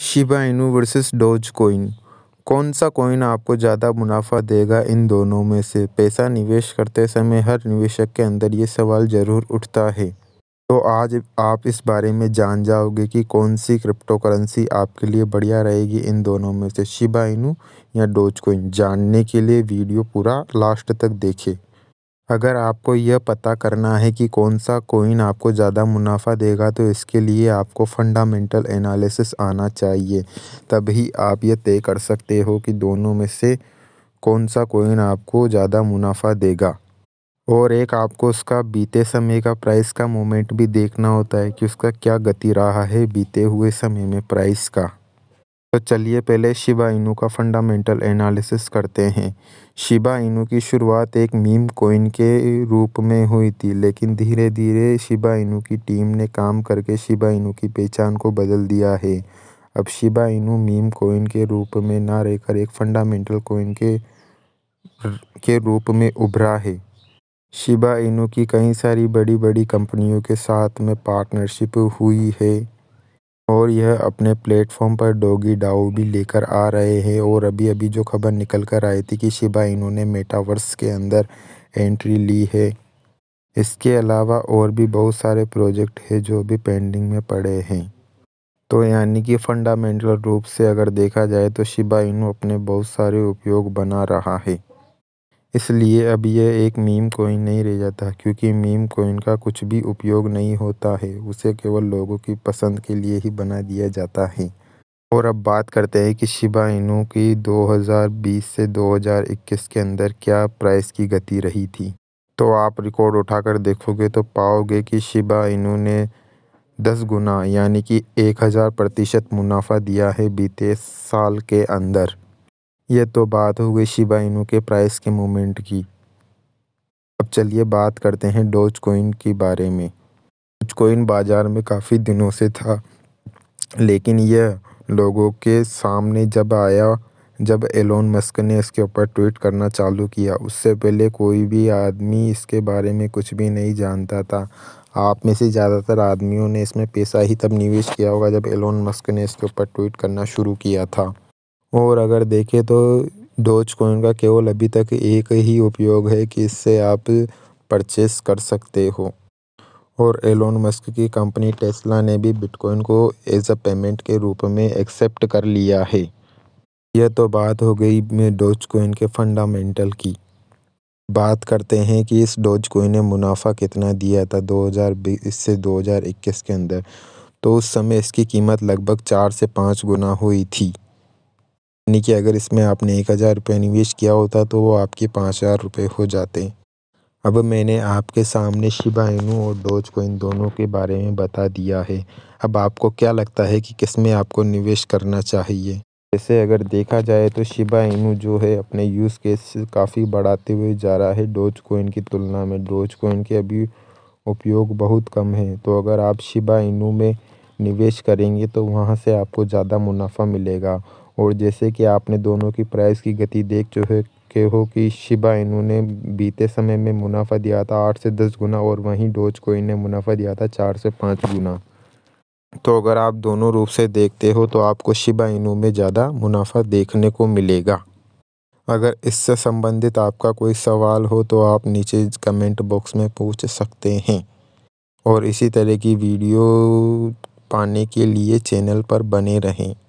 Shiba Inu versus dose coin कौन सा coin आपको ज़्यादा मुनाफा देगा इन दोनों में से पैसा निवेश करते समय हर निवेशक के अंदर ये सवाल ज़रूर उठता है तो आज आप इस बारे में जान जाओगे कि कौन सी क्रिप्टो करेंसी आपके लिए बढ़िया रहेगी इन दोनों में से शिबा इनू या डोज कोइन जानने के लिए वीडियो पूरा लास्ट तक देखें अगर आपको यह पता करना है कि कौन सा कोइन आपको ज़्यादा मुनाफा देगा तो इसके लिए आपको फंडामेंटल एनालिसिस आना चाहिए तभी आप यह तय कर सकते हो कि दोनों में से कौन सा कोइन आपको ज़्यादा मुनाफा देगा और एक आपको उसका बीते समय का प्राइस का मोमेंट भी देखना होता है कि उसका क्या गति रहा है बीते हुए समय में प्राइस का तो चलिए पहले शिबा इनू का फंडामेंटल एनालिसिस करते हैं शिबा इनू की शुरुआत एक मीम कोइन के रूप में हुई थी लेकिन धीरे धीरे शिबा इनू की टीम ने काम करके शिबा इनू की पहचान को बदल दिया है अब शिबा इनू मीम कोइन के रूप में ना रहकर एक फंडामेंटल कोइन के के रूप में उभरा है शिबा इनू की कई सारी बड़ी बड़ी कंपनियों के साथ में पार्टनरशिप हुई है और यह अपने प्लेटफॉर्म पर डोगी डाउ भी लेकर आ रहे हैं और अभी अभी जो खबर निकल कर आई थी कि शिबा इन्होंने मेटावर्स के अंदर एंट्री ली है इसके अलावा और भी बहुत सारे प्रोजेक्ट है जो अभी पेंडिंग में पड़े हैं तो यानी कि फंडामेंटल रूप से अगर देखा जाए तो शिबा इनु अपने बहुत सारे उपयोग बना रहा है इसलिए अब यह एक मीम कोइन नहीं रह जाता क्योंकि मीम कोइन का कुछ भी उपयोग नहीं होता है उसे केवल लोगों की पसंद के लिए ही बना दिया जाता है और अब बात करते हैं कि शिबा इनू की 2020 से 2021 के अंदर क्या प्राइस की गति रही थी तो आप रिकॉर्ड उठाकर देखोगे तो पाओगे कि शिबा इनू ने दस गुना यानी कि एक हज़ार प्रतिशत मुनाफा दिया है बीते साल के अंदर ये तो बात हो गई शिबा के प्राइस के मूवमेंट की अब चलिए बात करते हैं डोज कोइन के बारे में डोज कोइन बाज़ार में काफ़ी दिनों से था लेकिन यह लोगों के सामने जब आया जब एलोन मस्क ने इसके ऊपर ट्वीट करना चालू किया उससे पहले कोई भी आदमी इसके बारे में कुछ भी नहीं जानता था आप में से ज़्यादातर आदमियों ने इसमें पैसा ही तब निवेश किया होगा जब एलोन मस्क ने इसके ऊपर ट्वीट करना शुरू किया था और अगर देखें तो डोज कॉइन का केवल अभी तक एक ही उपयोग है कि इससे आप परचेस कर सकते हो और एलोन मस्क की कंपनी टेस्ला ने भी बिटकॉइन को एज अ पेमेंट के रूप में एक्सेप्ट कर लिया है यह तो बात हो गई डोज कोइन के फंडामेंटल की बात करते हैं कि इस डोज कोइन ने मुनाफा कितना दिया था 2020 से 2021 के अंदर तो उस समय इसकी कीमत लगभग चार से पाँच गुना हुई थी यानी कि अगर इसमें आपने एक हज़ार रुपये निवेश किया होता तो वो आपके पाँच हज़ार रुपये हो जाते अब मैंने आपके सामने शिबा इनु और डोज को इन दोनों के बारे में बता दिया है अब आपको क्या लगता है कि किस में आपको निवेश करना चाहिए जैसे अगर देखा जाए तो शिबा इनू जो है अपने यूज़ केस काफ़ी बढ़ाते हुए जा रहा है डोज कोइन की तुलना में डोज कोइन के अभी उपयोग बहुत कम है तो अगर आप शिबा इनु में निवेश करेंगे तो वहाँ से आपको ज़्यादा मुनाफा मिलेगा और जैसे कि आपने दोनों की प्राइस की गति देख चुके हो कि शिबा इनु ने बीते समय में मुनाफा दिया था आठ से दस गुना और वहीं डोज को ने मुनाफा दिया था चार से पाँच गुना तो अगर आप दोनों रूप से देखते हो तो आपको शिबा इनु में ज़्यादा मुनाफा देखने को मिलेगा अगर इससे संबंधित आपका कोई सवाल हो तो आप नीचे कमेंट बॉक्स में पूछ सकते हैं और इसी तरह की वीडियो पाने के लिए चैनल पर बने रहें